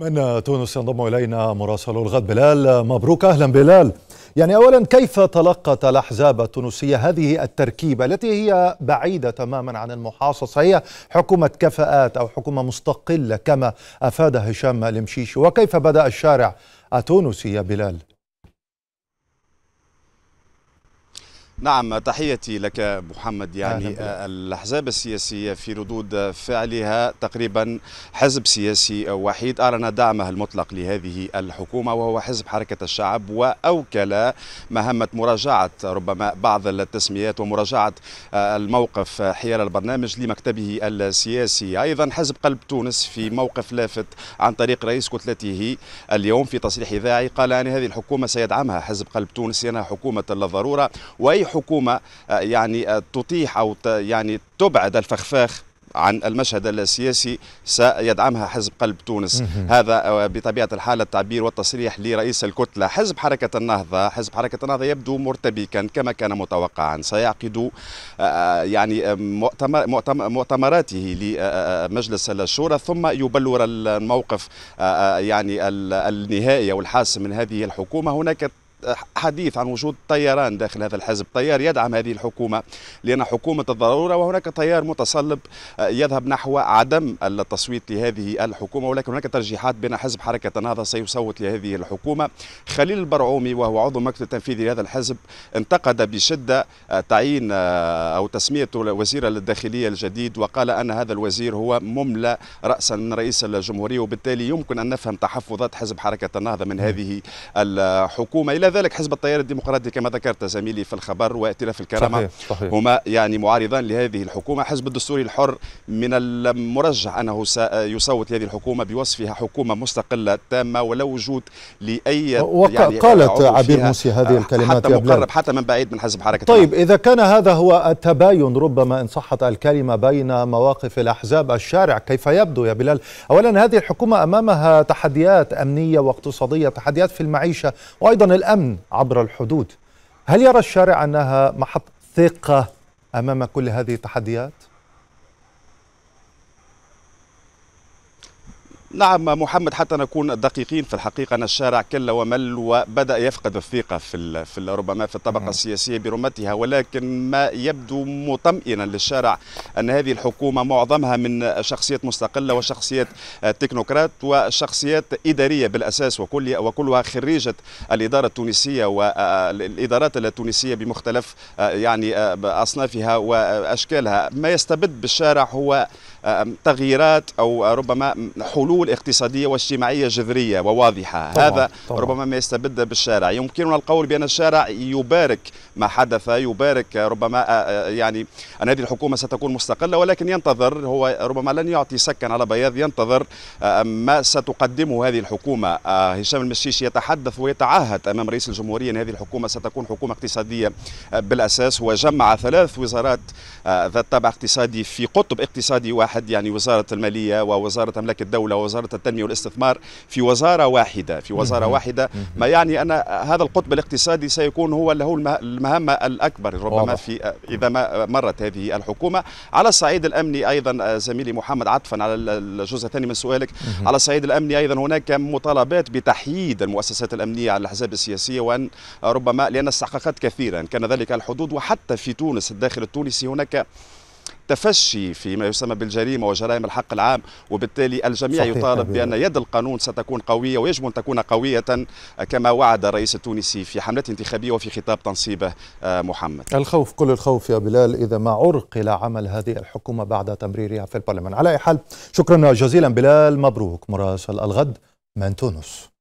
من تونس ينضم الينا مراسل الغد بلال مبروك اهلا بلال يعني اولا كيف تلقت الاحزاب التونسيه هذه التركيبه التي هي بعيده تماما عن المحاصصه هي حكومه كفاءات او حكومه مستقله كما افاد هشام المشيشي وكيف بدا الشارع التونسي يا بلال نعم تحيتي لك محمد يعني الاحزاب السياسيه في ردود فعلها تقريبا حزب سياسي وحيد اعلن دعمه المطلق لهذه الحكومه وهو حزب حركه الشعب واوكل مهمه مراجعه ربما بعض التسميات ومراجعه الموقف حيال البرنامج لمكتبه السياسي ايضا حزب قلب تونس في موقف لافت عن طريق رئيس كتلته اليوم في تصريح اذاعي قال ان يعني هذه الحكومه سيدعمها حزب قلب تونس لانها يعني حكومه الضروره واي الحكومه آه، يعني آه، تطيح او يعني تبعد الفخفاخ عن المشهد السياسي سيدعمها حزب قلب تونس هذا آه، بطبيعة الحال التعبير والتصريح لرئيس الكتلة حزب حركة النهضة حزب حركة النهضة يبدو مرتبكا كما كان متوقعا سيعقد يعني مؤتمر مؤتمراته لمجلس الشورى ثم يبلور الموقف يعني النهائي والحاسم من هذه الحكومة هناك حديث عن وجود طيران داخل هذا الحزب طيار يدعم هذه الحكومة لأن حكومة الضرورة وهناك طيار متصلب آه، يذهب نحو عدم التصويت لهذه الحكومة ولكن هناك ترجيحات بين حزب حركة النهضة سيصوت لهذه الحكومة خليل البرعومي وهو عضو المكتب التنفيذي لهذا الحزب انتقد بشدة آه، تعيين آه، أو تسمية وزير الداخلية الجديد وقال أن هذا الوزير هو مملى رأسا من رئيس الجمهورية وبالتالي يمكن أن نفهم تحفظات حزب حركة النهضة من هذه الحكومة إلى ذلك حزب التيار الديمقراطي كما ذكرت زميلي في الخبر وائتلاف الكرامه صحيح. صحيح. هما يعني معارضان لهذه الحكومه حزب الدستوري الحر من المرجح انه سيصوت لهذه الحكومه بوصفها حكومه مستقله تامه ولا وجود لاي يعني قالت عبير موسي هذه الكلمات حتى مقرب حتى من بعيد من حزب حركه طيب اذا كان هذا هو التباين ربما ان صحت الكلمه بين مواقف الاحزاب الشارع كيف يبدو يا بلال اولا هذه الحكومه امامها تحديات امنيه واقتصاديه تحديات في المعيشه وايضا الامن الأمن عبر الحدود هل يرى الشارع أنها محط ثقة أمام كل هذه التحديات؟ نعم محمد حتى نكون دقيقين في الحقيقه ان الشارع كل ومل وبدا يفقد الثقه في في ربما في الطبقه نعم. السياسيه برمتها ولكن ما يبدو مطمئنا للشارع ان هذه الحكومه معظمها من شخصيات مستقله وشخصيات تكنوقراط وشخصيات اداريه بالاساس وكل وكلها خريجه الاداره التونسيه والادارات التونسيه بمختلف يعني اصنافها واشكالها ما يستبد بالشارع هو تغييرات او ربما حلول حلول اقتصادية واجتماعية جذرية وواضحة طبعا. هذا طبعا. ربما ما يستبد بالشارع يمكننا القول بأن الشارع يبارك ما حدث يبارك ربما آه، آه، يعني أن هذه الحكومة ستكون مستقلة ولكن ينتظر هو ربما لن يعطي سكا على بياض ينتظر آه، ما ستقدمه هذه الحكومة هشام المشيش يتحدث ويتعهد أمام رئيس الجمهورية أن هذه الحكومة ستكون حكومة اقتصادية بالأساس وجمع ثلاث وزارات ذات طابع اقتصادي في قطب اقتصادي واحد يعني وزارة المالية ووزارة أملاك الدولة وزارة التنمية والاستثمار في وزارة واحدة في وزارة واحدة ما يعني أن هذا القطب الاقتصادي سيكون هو له المهمة الأكبر ربما في إذا ما مرت هذه الحكومة على الصعيد الأمني أيضا زميلي محمد عطفا على الجزء الثاني من سؤالك على الصعيد الأمني أيضا هناك مطالبات بتحييد المؤسسات الأمنية على الأحزاب السياسية وأن ربما لأن استحقاقات كثيرة كان ذلك الحدود وحتى في تونس الداخل التونسي هناك التفشي فيما يسمى بالجريمه وجرائم الحق العام وبالتالي الجميع صحيح يطالب بان يد القانون ستكون قويه ويجب ان تكون قويه كما وعد الرئيس التونسي في حملته الانتخابيه وفي خطاب تنصيبه آه، محمد الخوف كل الخوف يا بلال اذا ما عرقل عمل هذه الحكومه بعد تمريرها في البرلمان على اي حال شكرا جزيلا بلال مبروك مراسل الغد من تونس